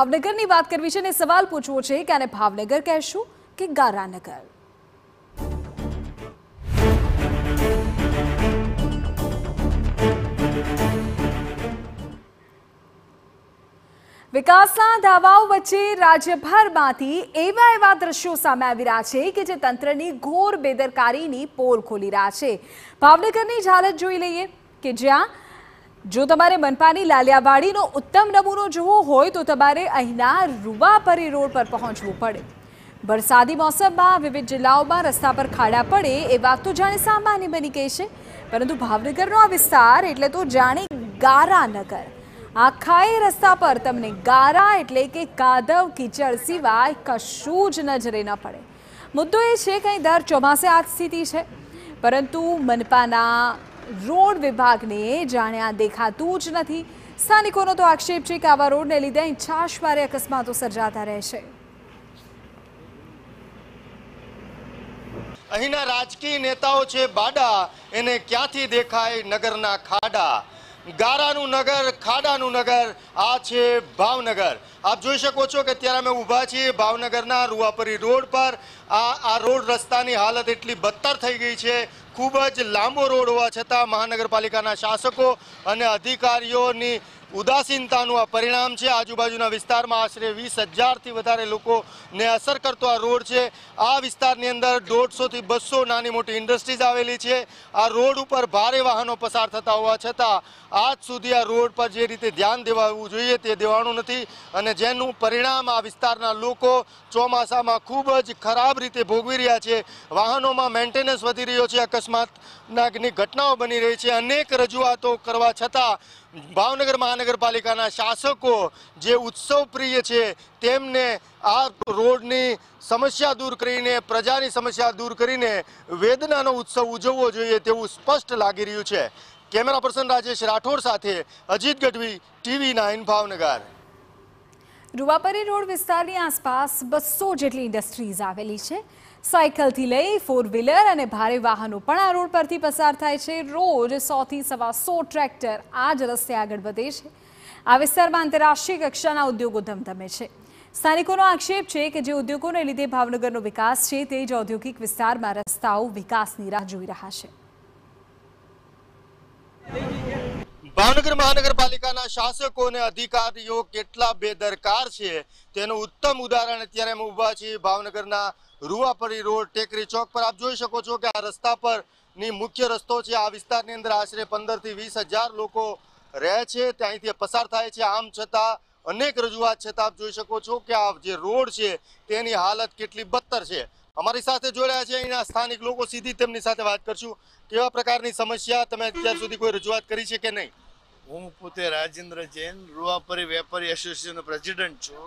ભાવનગરની વાત કરવી છે અને સવાલ પૂછવો છે કે આને ભાવનગર કહેશું કે ગારાનગર વિકાસના દાવાઓ વચ્ચે રાજ્યભરમાંથી એવા એવા દ્રશ્યો સામે આવી રહ્યા છે કે જે તંત્રની ઘોર બેદરકારીની પોલ ખોલી રહ્યા છે ભાવનગરની જ જોઈ લઈએ કે જ્યાં જો તમારે મનપાની લાલિયાવાડીનો ઉત્તમ નમૂનો જોવો હોય તો તમારે અહીંના રૂવાપરી રોડ પર પહોંચવું પડે વરસાદી મોસમમાં વિવિધ જિલ્લાઓમાં રસ્તા પર ખાડા પડે એ વાત તો જાણે સામાન્ય બની ગઈ છે પરંતુ ભાવનગરનો આ વિસ્તાર એટલે તો જાણે ગારાનગર આખાએ રસ્તા પર તમને ગારા એટલે કે કાદવ કીચડ સિવાય કશું જ નજરે ન પડે મુદ્દો એ છે કંઈ દર ચોમાસે આ સ્થિતિ છે પરંતુ મનપાના રોડ વિભાગને જાણે આ દેખાતું જ નથી સ્થાનિકોનો તો આક્ષેપ છે કે આવા રોડને લીધે અહીં છાશવારે અકસ્માતો સર્જાતા રહે છે અહીંના રાજકીય નેતાઓ છે બાડા એને ક્યાંથી દેખાય નગરના ખાડા ગારાનું નગર ખાડાનું નગર આ છે ભાવનગર આપ જોઈ શકો છો કે અત્યારે અમે ઊભા છીએ ભાવનગરના રૂવાપરી રોડ પર આ આ રોડ રસ્તાની હાલત એટલી બદતર થઈ ગઈ છે ખૂબ જ લાંબો રોડ હોવા છતાં મહાનગરપાલિકાના શાસકો અને અધિકારીઓની ઉદાસીનતાનું આ પરિણામ છે આજુબાજુના વિસ્તારમાં આશરે વીસ હજારથી વધારે લોકોને અસર કરતો આ રોડ છે આ વિસ્તારની અંદર દોઢસોથી બસો નાની મોટી ઇન્ડસ્ટ્રીઝ આવેલી છે આ રોડ ઉપર ભારે વાહનો પસાર થતા હોવા છતાં આજ સુધી આ રોડ પર જે રીતે ધ્યાન દેવાવું જોઈએ તે દેવાનું નથી અને જેનું પરિણામ આ વિસ્તારના લોકો ચોમાસામાં ખૂબ જ ખરાબ રીતે ભોગવી રહ્યા છે વાહનોમાં મેન્ટેનન્સ વધી રહ્યો છે અકસ્માતની ઘટનાઓ બની રહી છે અનેક રજૂઆતો કરવા છતાં ભાવનગર મહાનગરપાલિકાના શાસકો જે ઉત્સવ પ્રિય છે તેમને આ રોડની સમસ્યા દૂર કરીને પ્રજાની સમસ્યા દૂર કરીને વેદનાનો ઉત્સવ ઉજવવો જોઈએ તેવું સ્પષ્ટ લાગી રહ્યું છે કેમેરા પર્સન રાજેશ રાઠોડ સાથે Ajit Gadhvi TV nine Bhavnagar Ruvapari road વિસ્તારની આસપાસ બસો જેટલી ઇન્ડસ્ટ્રીઝ આવેલી છે સાયકલથી લઈ ફોર વ્હીલર અને ભારે વાહનો પણ આ રોડ પરથી પસાર થાય છે રોજ સોથી સવા સો ટ્રેક્ટર આ જ રસ્તે આગળ વધે છે આ વિસ્તારમાં આંતરરાષ્ટ્રીય કક્ષાના ઉદ્યોગો ધમધમે છે સ્થાનિકોનો આક્ષેપ છે કે જે ઉદ્યોગોને લીધે ભાવનગરનો વિકાસ છે તે જ ઔદ્યોગિક વિસ્તારમાં રસ્તાઓ વિકાસની રાહ જોઈ રહ્યા છે ભાવનગર મહાનગરપાલિકાના શાસકો અને અધિકારીઓ કેટલા બેદરકાર છે તેનું ઉત્તમ ઉદાહરણ અત્યારે અમે છીએ ભાવનગરના રૂવાપરી રોડ ટેકરી ચોક પર આપ જોઈ શકો છો કે આ રસ્તા પરની મુખ્ય રસ્તો છે આ વિસ્તારની અંદર આશરે પંદરથી વીસ હજાર લોકો રહે છે ત્યાંથી પસાર થાય છે આમ છતાં અનેક રજૂઆત છતાં આપ જોઈ શકો છો કે આ જે રોડ છે તેની હાલત કેટલી બદતર છે અમારી સાથે જોડાયા છે અહીંના સ્થાનિક લોકો સીધી તેમની સાથે વાત કરશું કેવા પ્રકારની સમસ્યા તમે અત્યાર સુધી કોઈ રજૂઆત કરી છે કે નહીં હું પોતે રાજેન્દ્ર જૈન રૂવાપરી વેપારી એસોસિએશનનો પ્રેસિડેન્ટ છું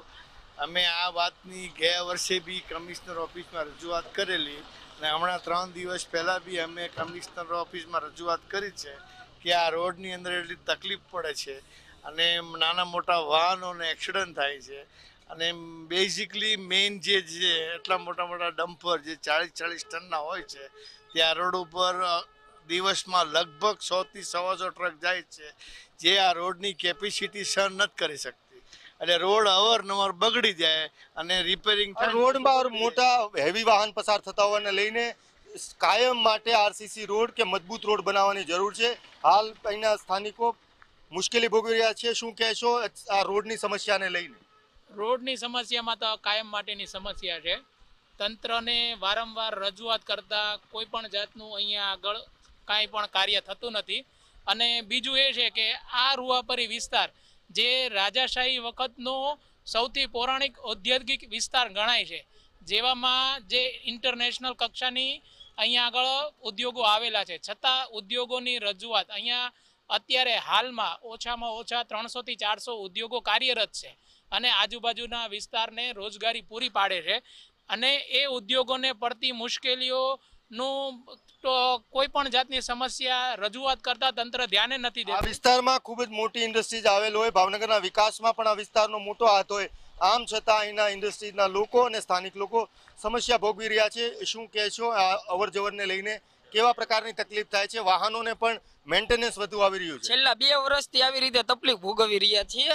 અમે આ વાતની ગયા વર્ષે બી કમિશનર ઓફિસમાં રજૂઆત કરેલી અને હમણાં ત્રણ દિવસ પહેલાં બી અમે કમિશનર ઓફિસમાં રજૂઆત કરી છે કે આ રોડની અંદર એટલી તકલીફ પડે છે અને નાના મોટા વાહનોને એક્સિડન્ટ થાય છે અને બેઝિકલી મેઇન જે છે એટલા મોટા મોટા ડમ્પર જે ચાલીસ ચાલીસ ટનના હોય છે ત્યાં રોડ ઉપર દિવસમાં લગભગ સોથી સવાસો ટ્રક જાય છે જે આ રોડની કેપેસિટી સહન નથી કરી શકતા એટલે રોડ અવારનવાર બગડી જાય અને રિપેરિંગ રોડમાં મોટા હેવી વાહન પસાર થતા હોવાને લઈને કાયમ માટે આરસીસી રોડ કે મજબૂત રોડ બનાવવાની જરૂર છે હાલ અહીંના સ્થાનિકો મુશ્કેલી ભોગવી રહ્યા છે શું કહેશો આ રોડની સમસ્યાને લઈને રોડની સમસ્યામાં તો કાયમ માટેની સમસ્યા છે તંત્રને વારંવાર રજૂઆત કરતાં કોઈ પણ જાતનું અહીંયા આગળ કાંઈ પણ કાર્ય થતું નથી અને બીજું એ છે કે આ રૂવાપરી વિસ્તાર જે રાજાશાહી વખતનો સૌથી પૌરાણિક ઔદ્યોગિક વિસ્તાર ગણાય છે જેવામાં જે ઇન્ટરનેશનલ કક્ષાની અહીંયા આગળ ઉદ્યોગો આવેલા છે છતાં ઉદ્યોગોની રજૂઆત અહીંયા અત્યારે હાલમાં ઓછામાં ઓછા ત્રણસોથી ચારસો ઉદ્યોગો કાર્યરત છે અને આજુબાજુના વિસ્તારને રોજગારી પૂરી પાડે છે અને એ ઉદ્યોગોને પડતી મુશ્કેલીઓ નું કોઈ પણ જાતની સમસ્યા રજૂઆત કરતા તંત્ર ધ્યાને નથી દેતું આ વિસ્તારમાં ખૂબ જ મોટી ઇન્ડસ્ટ્રીઝ આવેલ હોય ભાવનગરના વિકાસમાં પણ આ વિસ્તારનો મોટો હાથ હોય આમ છતાં અહીંના ઇન્ડસ્ટ્રીઝના લોકો અને સ્થાનિક લોકો સમસ્યા ભોગવી રહ્યા છે શું કહેશો આ અવરજવરને લઈને કેવા પ્રકારની તકલીફ થાય છે વાહનોને પણ મેન્ટેનન્સ વધુ આવી રહ્યું છે છેલ્લા બે વર્ષથી આવી રીતે તકલીફ ભોગવી રહ્યા છીએ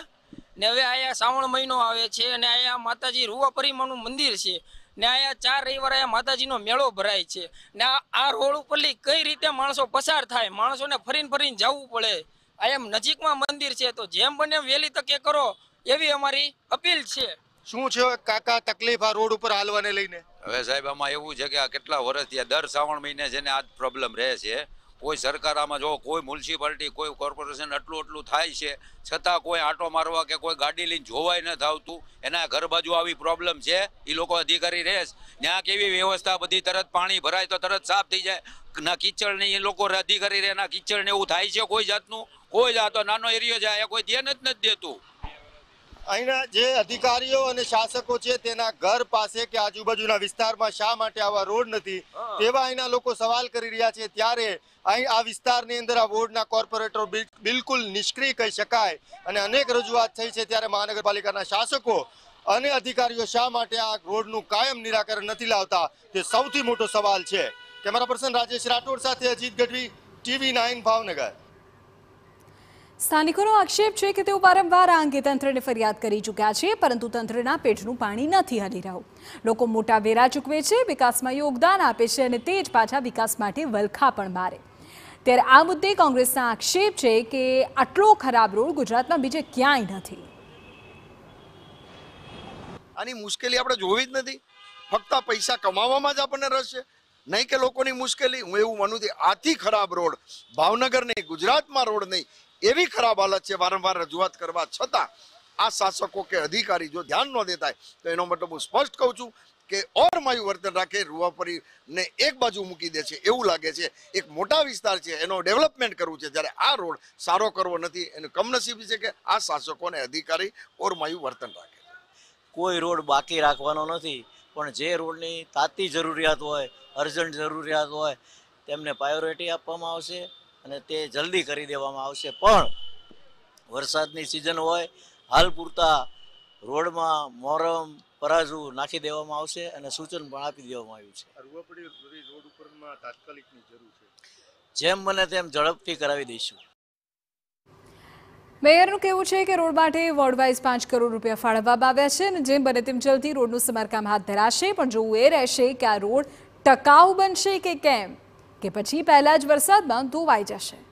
ને હવે અહીંયા શ્રાવણ મહિનો આવે છે અને અહીંયા માતાજી રૂવા પરિમાનું મંદિર છે ને અહીંયા ચાર રવિવારે માતાજીનો મેળો ભરાય છે ને આ રોડ ઉપરથી કઈ રીતે માણસો પસાર થાય માણસોને ફરીને ફરીને જવું પડે આ એમ નજીકમાં મંદિર છે તો જેમ બને વહેલી તકે કરો એવી અમારી અપીલ છે શું છે કાકા તકલીફ આ રોડ ઉપર હાલવાને લઈને હવે સાહેબ આમાં એવું છે કે આ કેટલા વર્ષથી દર શ્રાવણ મહિને છે ને આ પ્રોબ્લેમ રહે છે કોઈ સરકાર આમાં જો કોઈ મ્યુનિસિપાલિટી કોઈ કોર્પોરેશન આટલું આટલું થાય છે છતાં કોઈ આંટો મારવા કે કોઈ ગાડી લઈને જોવાય ન આવતું એના ઘર બાજુ આવી પ્રોબ્લેમ છે એ લોકો અધિકારી રહેશ ત્યાં કેવી વ્યવસ્થા બધી તરત પાણી ભરાય તો તરત સાફ થઈ જાય ના કિચડ ને એ લોકો અધિકારી રહે ના કિચડ ને એવું થાય છે કોઈ જાતનું કોઈ જાતો નાનો એરિયો જાય કોઈ ધ્યાન જ નથી દેતું અહીંના જે અધિકારીઓ અને શાસકો છે તેના ઘર પાસે કે આજુબાજુના વિસ્તારમાં શા માટે આવા રોડ નથી તેવા અહીંના લોકો સવાલ કરી રહ્યા છે ત્યારે અહીં આ વિસ્તારની અંદર આ વોર્ડના કોર્પોરેટરો બિલકુલ નિષ્ક્રિય કહી શકાય અને અનેક રજૂઆત થઈ છે ત્યારે મહાનગરપાલિકાના શાસકો અને અધિકારીઓ શા માટે આ રોડનું કાયમ નિરાકરણ નથી લાવતા તે સૌથી મોટો સવાલ છે કેમેરા પર્સન રાજેશ રાઠોડ સાથે અજીત ગઢવી ટીવી નાઇન ભાવનગર સ્થાનિકોનો આક્ષેપ છે કે તેઓ વારંવાર આ અંગે તંત્રને ફરિયાદ કરી ચૂક્યા છે પરંતુ તંત્રના પેટનું પાણી નથી હલી રહ્યું લોકો મોટા વેરા ચૂકવે છે વિકાસમાં યોગદાન આપે છે અને તે જ પાછા વિકાસ માટે વલખા પણ મારે ત્યારે આ મુદ્દે કોંગ્રેસના આક્ષેપ છે કે આટલો ખરાબ રોડ ગુજરાતમાં બીજે ક્યાંય નથી આની મુશ્કેલી આપણે જોવી જ નથી ફક્ત પૈસા કમાવામાં જ આપણને રસ છે નહીં કે લોકોની મુશ્કેલી હું એવું માનું છું આથી ખરાબ રોડ ભાવનગર નહીં ગુજરાતમાં રોડ નહીં એવી ખરાબ હાલત છે વારંવાર રજૂઆત કરવા છતાં આ શાસકો કે અધિકારી જો ધ્યાન ન દેતા તો એનો મતલબ હું સ્પષ્ટ કહું છું કે ઓરમાયું વર્તન રાખે ને એક બાજુ મૂકી દે છે એવું લાગે છે એક મોટા વિસ્તાર છે એનો ડેવલપમેન્ટ કરવું છે જ્યારે આ રોડ સારો કરવો નથી એનું કમનસીબ છે કે આ શાસકોને અધિકારી ઓરમાયું વર્તન રાખે કોઈ રોડ બાકી રાખવાનો નથી પણ જે રોડની તાતી જરૂરિયાત હોય અર્જન્ટ જરૂરિયાત હોય તેમને પ્રાયોરિટી આપવામાં આવશે અને તે જલ્દી કરી દેવામાં આવશે પણ વરસાદની સિઝન હોય હાલ પૂરતા રોડમાં મોરમ પરાજુ નાખી દેવામાં આવશે અને સૂચન પણ આપી દેવામાં આવ્યું છે તાત્કાલિકની જરૂર છે જેમ બને તેમ ઝડપથી કરાવી દઈશું મેયરનું કહેવું છે કે રોડ માટે વર્ડવાઇઝ પાંચ કરોડ રૂપિયા ફાળવવામાં આવ્યા છે અને જેમ બને તેમ જલ્દી રોડનું સમારકામ હાથ ધરાશે પણ જોવું એ રહેશે કે આ રોડ ટકાઉ બનશે કે કેમ કે પછી પહેલાં જ વરસાદમાં ધોવાઈ જશે